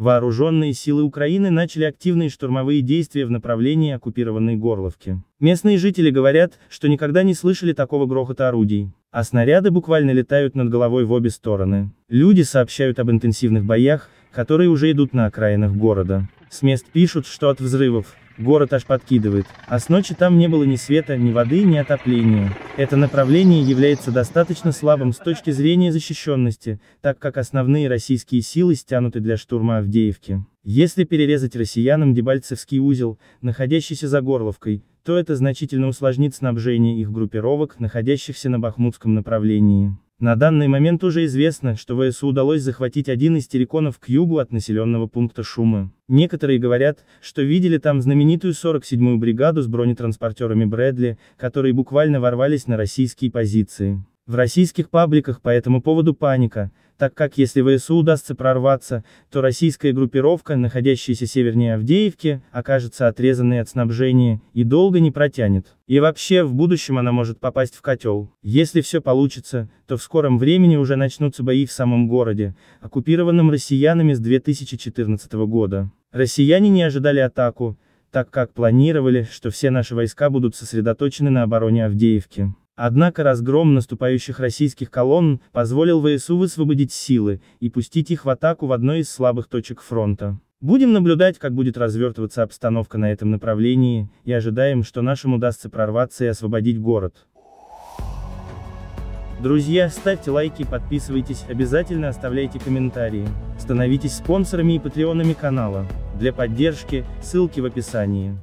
Вооруженные силы Украины начали активные штурмовые действия в направлении оккупированной Горловки. Местные жители говорят, что никогда не слышали такого грохота орудий, а снаряды буквально летают над головой в обе стороны. Люди сообщают об интенсивных боях, которые уже идут на окраинах города. С мест пишут, что от взрывов, Город аж подкидывает, а с ночи там не было ни света, ни воды, ни отопления. Это направление является достаточно слабым с точки зрения защищенности, так как основные российские силы стянуты для штурма Авдеевки. Если перерезать россиянам Дебальцевский узел, находящийся за Горловкой, то это значительно усложнит снабжение их группировок, находящихся на Бахмутском направлении. На данный момент уже известно, что ВСУ удалось захватить один из терриконов к югу от населенного пункта Шумы. Некоторые говорят, что видели там знаменитую 47-ю бригаду с бронетранспортерами Брэдли, которые буквально ворвались на российские позиции. В российских пабликах по этому поводу паника, так как если ВСУ удастся прорваться, то российская группировка, находящаяся севернее Авдеевки, окажется отрезанной от снабжения и долго не протянет. И вообще, в будущем она может попасть в котел. Если все получится, то в скором времени уже начнутся бои в самом городе, оккупированном россиянами с 2014 года. Россияне не ожидали атаку, так как планировали, что все наши войска будут сосредоточены на обороне Авдеевки. Однако разгром наступающих российских колонн позволил ВСУ высвободить силы и пустить их в атаку в одной из слабых точек фронта. Будем наблюдать, как будет развертываться обстановка на этом направлении, и ожидаем, что нашим удастся прорваться и освободить город. Друзья, ставьте лайки, подписывайтесь, обязательно оставляйте комментарии. Становитесь спонсорами и патреонами канала. Для поддержки, ссылки в описании.